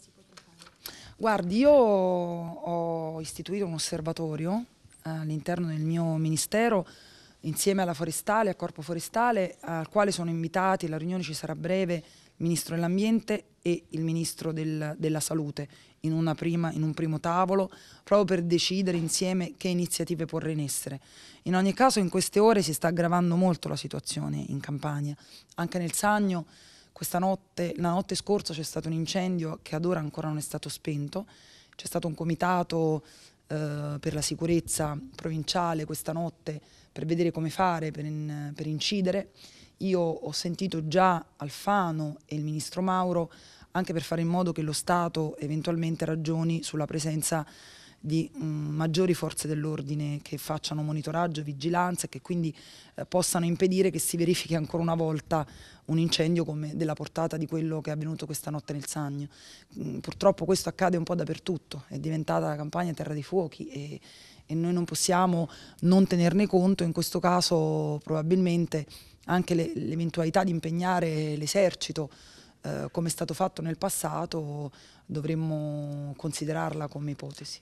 si potrà fare? Guardi, io ho istituito un osservatorio eh, all'interno del mio ministero insieme alla forestale, al corpo forestale, al quale sono invitati, la riunione ci sarà breve, il ministro dell'ambiente e il ministro del, della salute in, prima, in, un primo tavolo, proprio per decidere insieme che iniziative porre in essere. In ogni caso in queste ore si sta aggravando molto la situazione in Campania, anche nel Sagno questa notte, la notte scorsa c'è stato un incendio che ad ora ancora non è stato spento, c'è stato un comitato eh, per la sicurezza provinciale questa notte per vedere come fare, per, in, per incidere. Io ho sentito già Alfano e il ministro Mauro anche per fare in modo che lo Stato eventualmente ragioni sulla presenza di mh, mm, maggiori forze dell'ordine che facciano monitoraggio, vigilanza e che quindi eh, possano impedire che si verifichi ancora una volta un incendio come della portata di quello che è avvenuto questa notte nel Sagno. Mh, mm, purtroppo questo accade un po' dappertutto, è diventata la campagna terra dei fuochi e, e noi non possiamo non tenerne conto, in questo caso probabilmente anche l'eventualità di impegnare l'esercito eh, come è stato fatto nel passato dovremmo considerarla come ipotesi.